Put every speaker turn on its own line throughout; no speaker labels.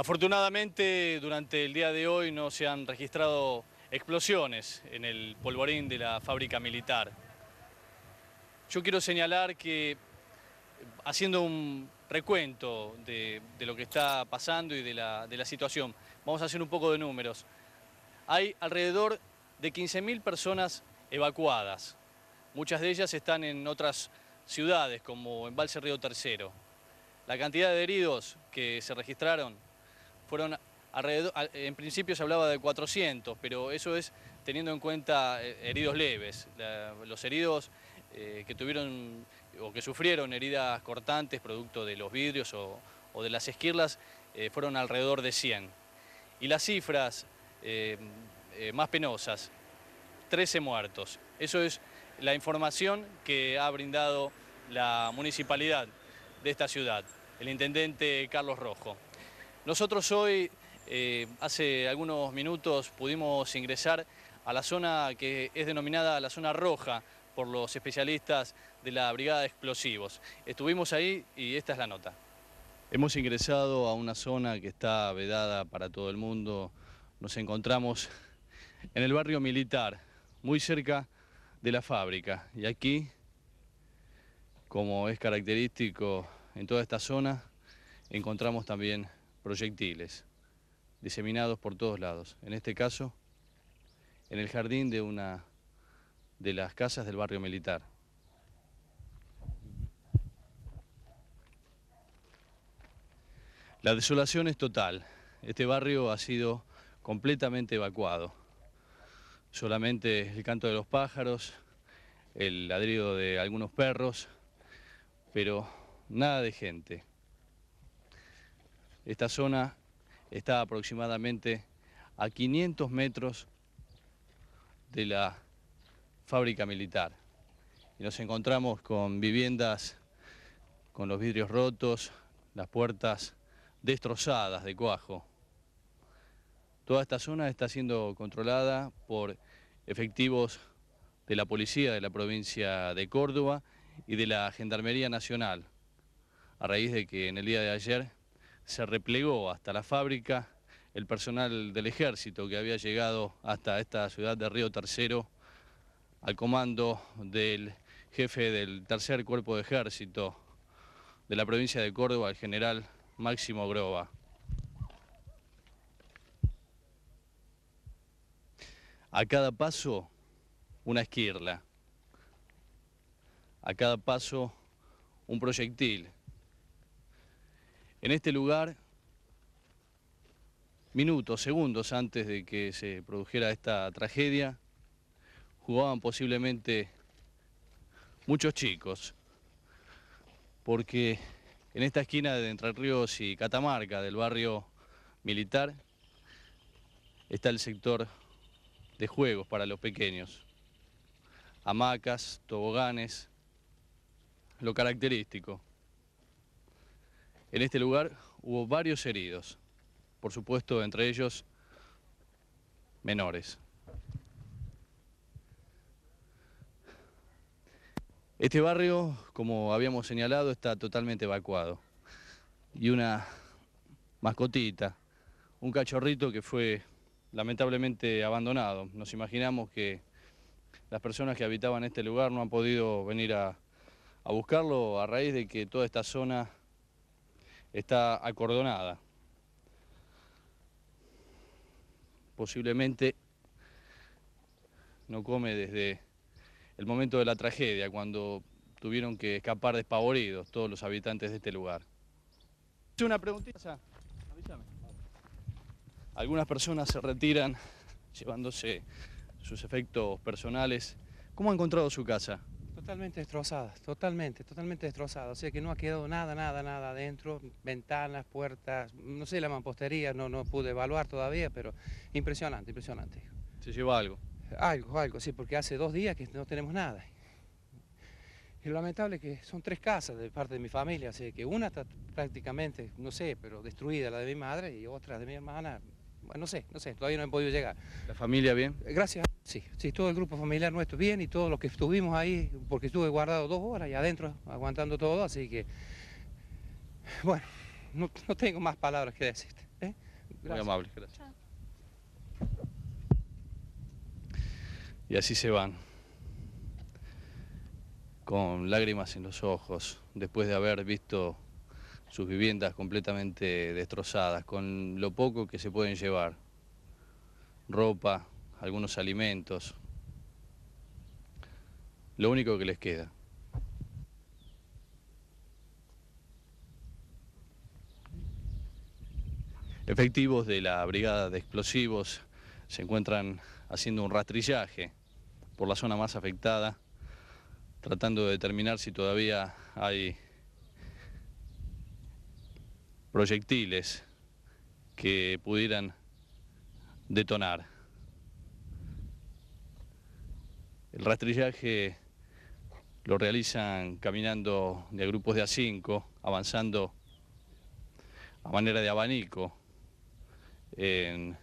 Afortunadamente, durante el día de hoy no se han registrado explosiones en el polvorín de la fábrica militar. Yo quiero señalar que, haciendo un recuento de, lo que está pasando y de la, situación, vamos a hacer un poco de números. Hay alrededor de 15.000 personas evacuadas. Muchas de ellas están en otras ciudades, como en Valse Río Tercero. La cantidad de heridos que se registraron fueron alrededor, en principio se hablaba de 400, pero eso es teniendo en cuenta eh, heridos leves. los heridos eh, que tuvieron o que sufrieron heridas cortantes producto de los vidrios o, de las esquirlas eh, fueron alrededor de 100. Y las cifras más penosas, 13 muertos. Eso es la información que ha brindado la municipalidad de esta ciudad, el intendente Carlos Rojo. Nosotros hoy, eh, hace algunos minutos, pudimos ingresar a la zona que es denominada la zona roja por los especialistas de la Brigada de Explosivos. Estuvimos ahí y esta es la nota. Hemos ingresado a una zona que está vedada para todo el mundo. Nos encontramos en el barrio militar, muy cerca de la fábrica. Y aquí, como es característico en toda esta zona, encontramos también proyectiles diseminados por todos lados. En este caso, en el jardín de una de las casas del barrio militar. La desolación es total. Este barrio ha sido completamente evacuado. Solamente el canto de los pájaros, el ladrido de algunos perros, pero nada de gente. Esta zona está aproximadamente a 500 metros de la fábrica militar. Y nos encontramos con viviendas con los vidrios rotos, las puertas destrozadas de cuajo. Toda esta zona está siendo controlada por efectivos de la policía de la provincia de Córdoba y de la Gendarmería Nacional, a raíz de que en el día de ayer se replegó hasta la fábrica el personal del ejército que había llegado hasta esta ciudad de Río Tercero al comando del jefe del tercer cuerpo de ejército de la provincia de Córdoba, el general Máximo Groba. A cada paso una esquirla, a cada paso un proyectil, en este lugar, minutos, segundos antes de que se produjera esta tragedia, jugaban posiblemente muchos chicos, porque en esta esquina de Entre Ríos y Catamarca, del barrio militar, está el sector de juegos para los pequeños. Hamacas, toboganes, lo característico. En este lugar hubo varios heridos, por supuesto entre ellos menores. Este barrio, como habíamos señalado, está totalmente evacuado. Y una mascotita, un cachorrito que fue lamentablemente abandonado. Nos imaginamos que las personas que habitaban este lugar no han podido venir a, buscarlo a raíz de que toda esta zona está acordonada. Posiblemente no come desde el momento de la tragedia, cuando tuvieron que escapar despavoridos todos los habitantes de este lugar. Una preguntita. Algunas personas se retiran llevándose sus efectos personales. ¿Cómo ha encontrado su casa? Totalmente destrozada, totalmente, totalmente destrozada, O sea que no ha quedado nada, nada, nada adentro. Ventanas, puertas, no sé, la mampostería, no, no pude evaluar todavía, pero impresionante, impresionante. ¿Se lleva algo? Algo, algo, sí, porque hace dos días que no tenemos nada. Y lo lamentable es que son tres casas de parte de mi familia, así que una está prácticamente, no sé, pero destruida, la de mi madre, y otra de mi hermana, no sé, no sé, todavía no he podido llegar. ¿La familia bien? Eh, gracias, sí, sí, todo el grupo familiar nuestro bien y todos los que estuvimos ahí, porque estuve guardado dos horas y adentro aguantando todo, así que, bueno, no, tengo más palabras que decirte. ¿eh? Muy amable, gracias. Y así se van, con lágrimas en los ojos, después de haber visto sus viviendas completamente destrozadas, con lo poco que se pueden llevar, ropa, algunos alimentos, lo único que les queda. Efectivos de la Brigada de Explosivos se encuentran haciendo un rastrillaje por la zona más afectada, tratando de determinar si todavía hay proyectiles que pudieran detonar. El rastrillaje lo realizan caminando de grupos de A5, avanzando a manera de abanico en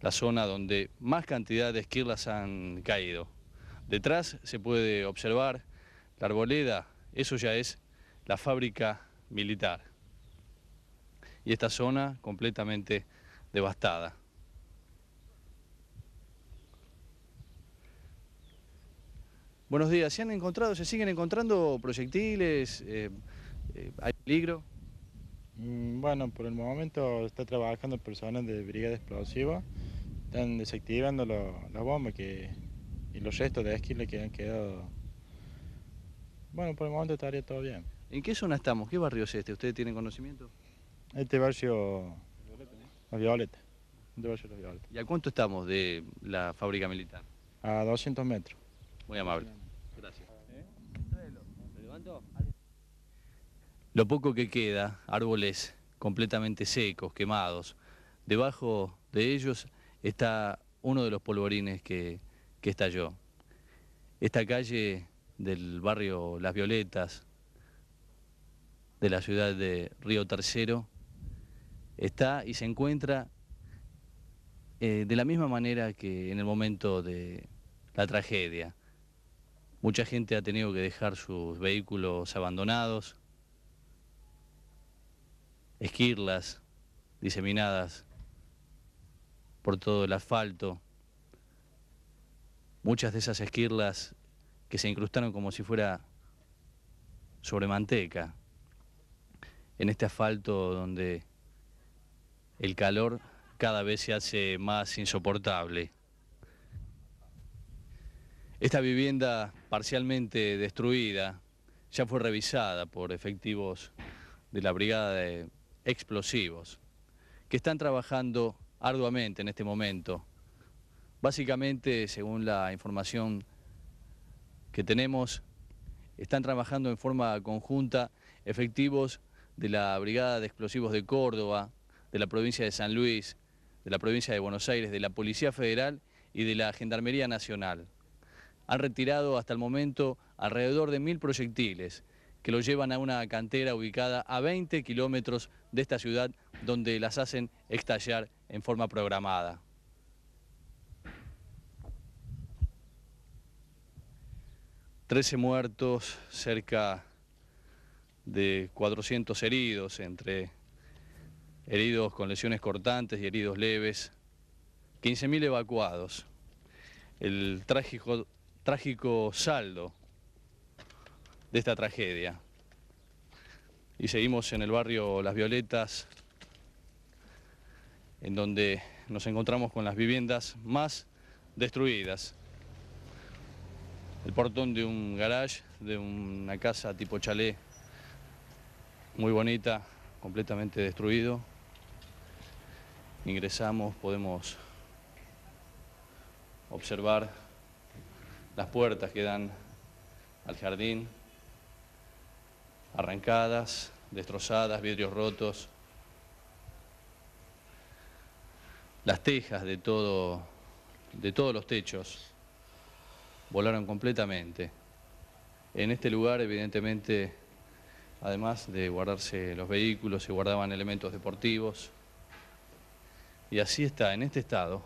la zona donde más cantidad de esquirlas han caído. Detrás se puede observar la arboleda, eso ya es la fábrica militar y esta zona completamente devastada. Buenos días, ¿se han encontrado, se siguen encontrando proyectiles? Eh, eh, ¿Hay peligro? Mm, bueno, por el momento está trabajando personas de brigada explosiva, están desactivando las bombas que, y los restos de esquiles que han quedado. Bueno, por el momento estaría todo bien. ¿En qué zona estamos? ¿Qué barrio es este? ¿Ustedes tienen conocimiento? Este barrio... ¿eh? Este ¿Y a cuánto estamos de la fábrica militar? A 200 metros. Muy amable. Gracias. ¿Lo Lo poco que queda, árboles completamente secos, quemados. Debajo de ellos está uno de los polvorines que estalló. Esta calle del barrio Las Violetas, de la ciudad de Río Tercero, está y se encuentra eh, de la misma manera que en el momento de la tragedia. Mucha gente ha tenido que dejar sus vehículos abandonados, esquirlas diseminadas por todo el asfalto. Muchas de esas esquirlas que se incrustaron como si fuera sobre manteca en este asfalto donde el calor cada vez se hace más insoportable. Esta vivienda parcialmente destruida ya fue revisada por efectivos de la Brigada de Explosivos, que están trabajando arduamente en este momento. Básicamente, según la información que tenemos, están trabajando en forma conjunta efectivos de la Brigada de Explosivos de Córdoba, de la provincia de San Luis, de la provincia de Buenos Aires, de la Policía Federal y de la Gendarmería Nacional. Han retirado hasta el momento alrededor de mil proyectiles que los llevan a una cantera ubicada a 20 kilómetros de esta ciudad donde las hacen estallar en forma programada. Trece muertos, cerca de 400 heridos entre heridos con lesiones cortantes y heridos leves, 15.000 evacuados, el trágico, trágico saldo de esta tragedia. Y seguimos en el barrio Las Violetas, en donde nos encontramos con las viviendas más destruidas. El portón de un garage, de una casa tipo chalé, muy bonita, completamente destruido ingresamos podemos observar las puertas que dan al jardín, arrancadas, destrozadas, vidrios rotos, las tejas de, todo, de todos los techos volaron completamente. En este lugar, evidentemente, además de guardarse los vehículos, se guardaban elementos deportivos, y así está, en este estado,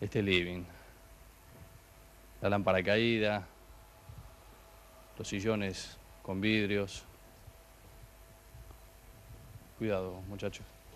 este living, la lámpara caída, los sillones con vidrios. Cuidado, muchachos.